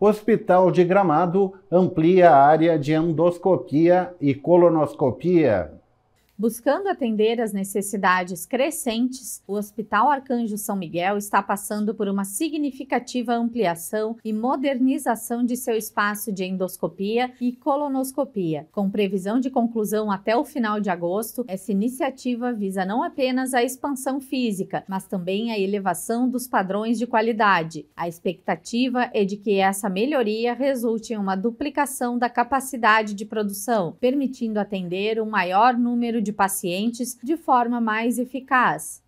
Hospital de Gramado amplia a área de endoscopia e colonoscopia. Buscando atender às necessidades crescentes, o Hospital Arcanjo São Miguel está passando por uma significativa ampliação e modernização de seu espaço de endoscopia e colonoscopia. Com previsão de conclusão até o final de agosto, essa iniciativa visa não apenas a expansão física, mas também a elevação dos padrões de qualidade. A expectativa é de que essa melhoria resulte em uma duplicação da capacidade de produção, permitindo atender um maior número de pacientes de forma mais eficaz.